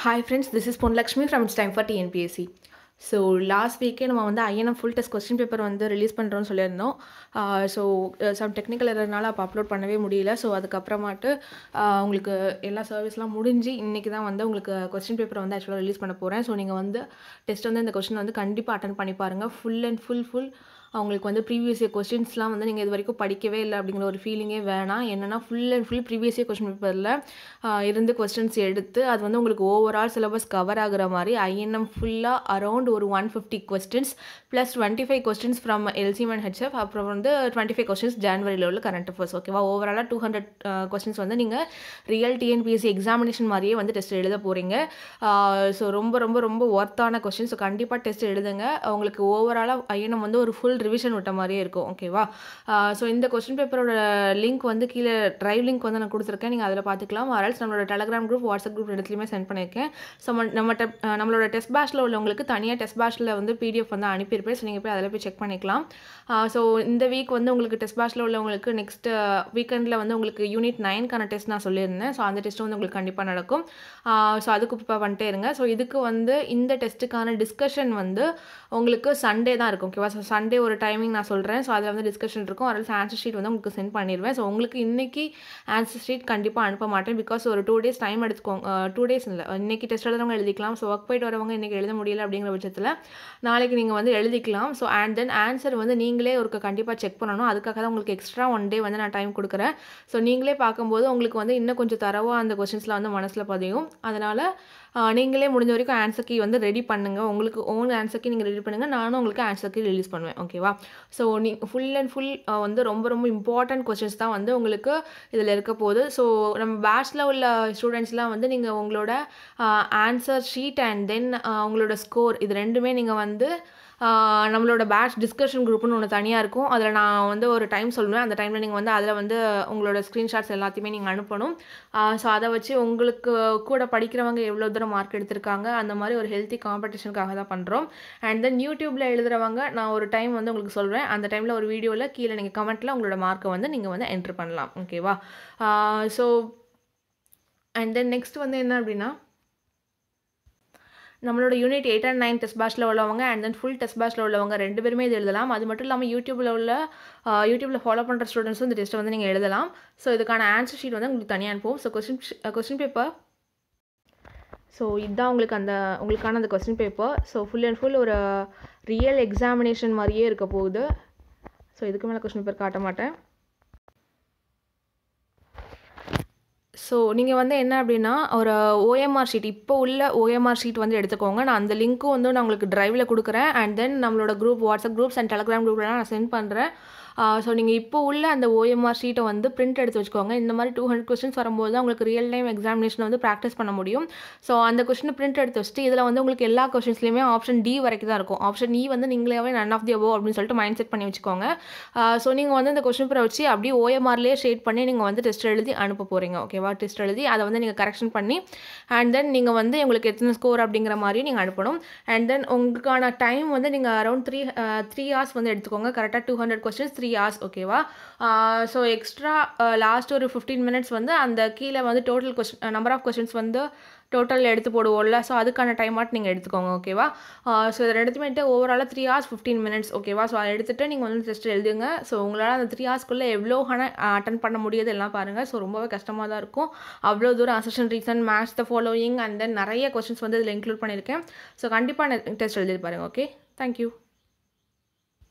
hi friends this is Ponlakshmi from it's time for TNPSC so last வீக்கே நம்ம வந்து INM full test question paper வந்து ரிலீஸ் பண்ணுறோன்னு சொல்லியிருந்தோம் ஸோ சம் டெக்னிக்கல் இருந்தனால அப்போ அப்லோட் பண்ணவே முடியல ஸோ அதுக்கப்புறமாட்டு உங்களுக்கு எல்லா சர்வீஸ்லாம் முடிஞ்சு இன்றைக்கி தான் வந்து உங்களுக்கு கொஸ்டின் பேப்பரை வந்து ஆக்சுவலாக ரிலீஸ் பண்ண போகிறேன் ஸோ நீங்கள் வந்து டெஸ்ட் வந்து இந்த கொஸ்டின் வந்து கண்டிப்பாக அட்டன் பண்ணி பாருங்கள் ஃபுல் அண்ட் ஃபுல் ஃபுல் அவங்களுக்கு வந்து ப்ரீவியஸ் இயர் கொஸ்டின்ஸ்லாம் வந்து நீங்கள் இது வரைக்கும் படிக்கவே இல்லை அப்படிங்கிற ஒரு ஃபீலிங்கே வேணாம் என்னென்னா full and full previous year question பேப்பரில் இருந்து கொஸ்டின்ஸ் எடுத்து அது வந்து உங்களுக்கு ஓவரால் சிலபஸ் கவர் ஆகிற மாதிரி ஐஎன்எம் ஃபுல்லாக அரௌண்ட் ஒரு one fifty questions plus twenty five questions from LCM and HF அப்புறம் வந்து டுவெண்ட்டி ஃபைவ் கொஸ்டின்ஸ் ஜான்வரியில் உள்ள கரண்ட் அஃபேர்ஸ் ஓகேவா ஓவராலாக டூ ஹண்ட்ரட் கொஸ்டின்ஸ் வந்து நீங்கள் ரியல் டிஎன்பிஎஸ்சி எக்ஸாமினேஷன் மாதிரியே வந்து டெஸ்ட் எழுத போகிறீங்க ஸோ ரொம்ப ரொம்ப ரொம்ப ஒர்த்தான கொஸ்டின் ஸோ கண்டிப்பாக டெஸ்ட் எழுதுங்க உங்களுக்கு ஓவராலாக ஐஎன்எம் வந்து ஒரு ஃபுல் ஃபுல் ரிவிஷன் விட்ட மாதிரியே இருக்கும் ஓகேவா ஸோ இந்த கொஸ்டின் பேப்பரோட லிங்க் வந்து கீழே ட்ரைவ் லிங்க் வந்து நான் கொடுத்துருக்கேன் நீங்கள் அதில் பார்த்துக்கலாம் வரல்ஸ் நம்மளோட டெலகிராம் குரூப் வாட்ஸ்அப் குரூப் இடத்துலையுமே சென்ட் பண்ணியிருக்கேன் ஸோ நம்ம நம்மளோட டெஸ்ட் பேஷில் உள்ளவங்களுக்கு தனியாக டெஸ்ட் பேஷில் வந்து பிடிஎஃப் வந்து அனுப்பியிருப்பேன் ஸோ நீங்கள் போய் அதில் போய் செக் பண்ணிக்கலாம் ஸோ இந்த வீக் வந்து உங்களுக்கு டெஸ்ட் பேஷில் உள்ளவங்களுக்கு நெக்ஸ்ட் வீக்கெண்டில் வந்து உங்களுக்கு யூனிட் நைன்க்கான டெஸ்ட் நான் சொல்லியிருந்தேன் ஸோ அந்த டெஸ்ட் வந்து உங்களுக்கு கண்டிப்பாக நடக்கும் ஸோ அதுக்கு இப்போ பண்ணிட்டே இருங்க ஸோ இதுக்கு வந்து இந்த டெஸ்ட்டுக்கான டிஸ்கஷன் வந்து உங்களுக்கு சண்டே தான் இருக்கும் ஓகேவா ஸோ சண்டே ஒரு டைமிங் நான் சொல்கிறேன் ஸோ அதில் வந்து டிஸ்கஷன் இருக்கும் அதில் ஆன்சர் ஷீட் வந்து உங்களுக்கு சென்ட் பண்ணிடுவேன் ஸோ உங்களுக்கு இன்றைக்கி ஆன்சர் ஷீட் கண்டிப்பாக அனுப்ப மாட்டேன் பிகாஸ் ஒரு டூ டேஸ் டைம் எடுத்துக்கோங்க டூ டேஸ் இல்லை இன்றைக்கி டெஸ்ட் எழுதுறவங்க எழுதிக்கலாம் ஸோ ஒர்க் போயிட்டு வரவங்க இன்றைக்கி எழுத முடியல அப்படிங்கிற பட்சத்தில் நாளைக்கு நீங்கள் வந்து எழுதிக்கலாம் ஸோ அண்ட் தென் ஆன்சர் வந்து நீங்களே ஒரு கண்டிப்பாக செக் பண்ணணும் அதுக்காக தான் உங்களுக்கு எக்ஸ்ட்ரா ஒன் டே வந்து நான் டைம் கொடுக்குறேன் ஸோ நீங்களே பார்க்கும்போது உங்களுக்கு வந்து இன்னும் கொஞ்சம் தரவாக அந்த கொஷின்ஸில் வந்து மனசில் பதியும் அதனால் நீங்களே முடிஞ்ச வரைக்கும் ஆன்சர் கீ வந்து ரெடி பண்ணுங்கள் உங்களுக்கு ஓன் ஆன்சர் கீ நீங்கள் ரெடி பண்ணுங்கள் நானும் உங்களுக்கு ஆன்சர் கீ ரிலீஸ் பண்ணுவேன் ஓகேவா ஸோ நீ ஃபுல் அண்ட் ஃபுல் வந்து ரொம்ப ரொம்ப இம்பார்ட்டண்ட் கொஸ்டின்ஸ் தான் வந்து உங்களுக்கு இதில் இருக்க போகுது ஸோ நம்ம பேட்ச்சில் உள்ள ஸ்டூடெண்ட்ஸ்லாம் வந்து நீங்கள் உங்களோட ஆன்சர் ஷீட் அண்ட் தென் உங்களோட ஸ்கோர் இது ரெண்டுமே நீங்கள் வந்து நம்மளோட பேட்ச் டிஸ்கஷன் குரூப்னு ஒன்று தனியாக இருக்கும் அதில் நான் வந்து ஒரு டைம் சொல்லுவேன் அந்த டைமில் நீங்கள் வந்து அதில் வந்து உங்களோட ஸ்க்ரீன்ஷாட்ஸ் எல்லாத்தையுமே நீங்கள் அனுப்பணும் ஸோ அதை வச்சு உங்களுக்கு கூட படிக்கிறவங்க எவ்வளோ தூரம் எவ்வளோ மார்க் எடுத்திருக்காங்க அந்த மாதிரி ஒரு ஹெல்த்தி காம்படிஷனுக்காக தான் பண்ணுறோம் அண்ட் தென் யூடியூப்பில் எழுதுகிறவங்க நான் ஒரு டைம் வந்து உங்களுக்கு சொல்கிறேன் அந்த டைமில் ஒரு வீடியோவில் கீழே நீங்கள் கமெண்ட்டில் உங்களோட மார்க்கை வந்து நீங்கள் வந்து என்ட்ரு பண்ணலாம் ஓகேவா ஸோ அண்ட் தென் நெக்ஸ்ட் வந்து என்ன அப்படின்னா நம்மளோட unit eight and nine test பேட்சில் உள்ளவங்க அண்ட் தென் ஃபுல் டெஸ்ட் பேட்சில் உள்ளவங்க ரெண்டு பேருமே இது எழுதலாம் அது மட்டும் இல்லாமல் யூடியூப்பில் உள்ள யூடியூப்பில் ஃபாலோ பண்ணுற ஸ்டூடெண்ட்ஸும் இந்த டெஸ்ட்டை வந்து நீங்கள் எழுதலாம் ஸோ இதுக்கான ஆன்சர் ஷீட் வந்து உங்களுக்கு தனியாக அனுப்புவோம் so question question paper so இதுதான் உங்களுக்கு அந்த உங்களுக்கான அந்த question paper so full and full ஒரு ரியல் எக்ஸாமினேஷன் மாதிரியே இருக்க போகுது ஸோ இதுக்கு மேலே கொஸ்டின் பேப்பர் காட்ட மாட்டேன் ஸோ நீங்கள் வந்து என்ன அப்படின்னா ஒரு ஓஎம்ஆர் ஷீட் இப்போ உள்ள ஓஎம்ஆர் ஷீட் வந்து எடுத்துக்கோங்க நான் அந்த லிங்க்கும் வந்து நான் உங்களுக்கு ட்ரைவில் கொடுக்குறேன் அண்ட் தென் நம்மளோட group WhatsApp groups and Telegram குரூப்லாம் நான் சென்ட் பண்ணுறேன் ஸோ நீங்கள் இப்போ உள்ள அந்த ஓஎம்ஆர் ஷீட்டை வந்து பிரிண்ட் எடுத்து வச்சுக்கோங்க இந்த மாதிரி டூ ஹண்ட்ரட் கொஸ்டின்ஸ் வரும்போது தான் உங்களுக்கு ரியல் டைம் எக்ஸாமினேஷன் வந்து ப்ராக்டிஸ் பண்ண முடியும் ஸோ அந்த கொஸ்டினை பிரிண்ட் எடுத்து வச்சுட்டு இதில் வந்து உங்களுக்கு எல்லா கொஸ்டின்ஸ்லையுமே ஆப்ஷன் டி வரைக்கும் தான் இருக்கும் ஆப்ஷன் இ e வந்து நீங்களாவே நன் ஆஃப் தி அபோ அப்படின்னு சொல்லிட்டு மைண்ட் செட் பண்ணி வச்சுக்கோங்க ஸோ நீங்கள் வந்து இந்த கொஸ்டின் பேரை வச்சு அப்படியே ஓஎம்ஆர்லேயே ஷேட் பண்ணி நீங்கள் வந்து டெஸ்ட் எழுதி அனுப்ப போகிறீங்க ஓகேவா டெஸ்ட் எழுதி அதை வந்து நீங்கள் கரெக்ஷன் பண்ணி அண்ட் தென் நீங்கள் வந்து உங்களுக்கு எத்தனை ஸ்கோர் அப்படிங்கிற மாதிரியும் நீங்கள் அனுப்பணும் அண்ட் தென் உங்களுக்கான டைம் வந்து நீங்கள் அரௌண்ட் த்ரீ த்ரீ ஹார்ஸ் வந்து எடுத்துக்கோங்க கரெக்டாக two hundred questions three three hours ஓகேவா ஸோ எக்ஸ்ட்ரா லாஸ்ட் ஒரு ஃபிஃப்டீன் மினிட்ஸ் வந்து அந்த கீழே வந்து total question number of questions வந்து டோட்டல் எடுத்து போடுவோம்ல ஸோ அதுக்கான டைம் மட்டும் நீங்கள் எடுத்துக்கோங்க ஓகேவா ஸோ இது எடுத்துமேட்டு ஓவராலாக த்ரீ ஹார்ஸ் ஃபிஃப்டீன் மினிட்ஸ் ஓகேவா ஸோ அதை எடுத்துகிட்டு நீங்கள் வந்து டெஸ்ட் எழுதுங்க ஸோ உங்களால் அந்த த்ரீ ஹார்ஸ்க்குள்ளே எவ்வளோ ஹன அட்டன் பண்ண முடியாது எல்லாம் பாருங்கள் ஸோ ரொம்பவே கஷ்டமாக தான் இருக்கும் அவ்வளோ தூரம் assertion reason makes the following and then நிறைய கொஸ்டின்ஸ் வந்து இதில் இன்க்ளூட் பண்ணியிருக்கேன் ஸோ கண்டிப்பாக டெஸ்ட் எழுதி பாருங்கள் ஓகே தேங்க்யூ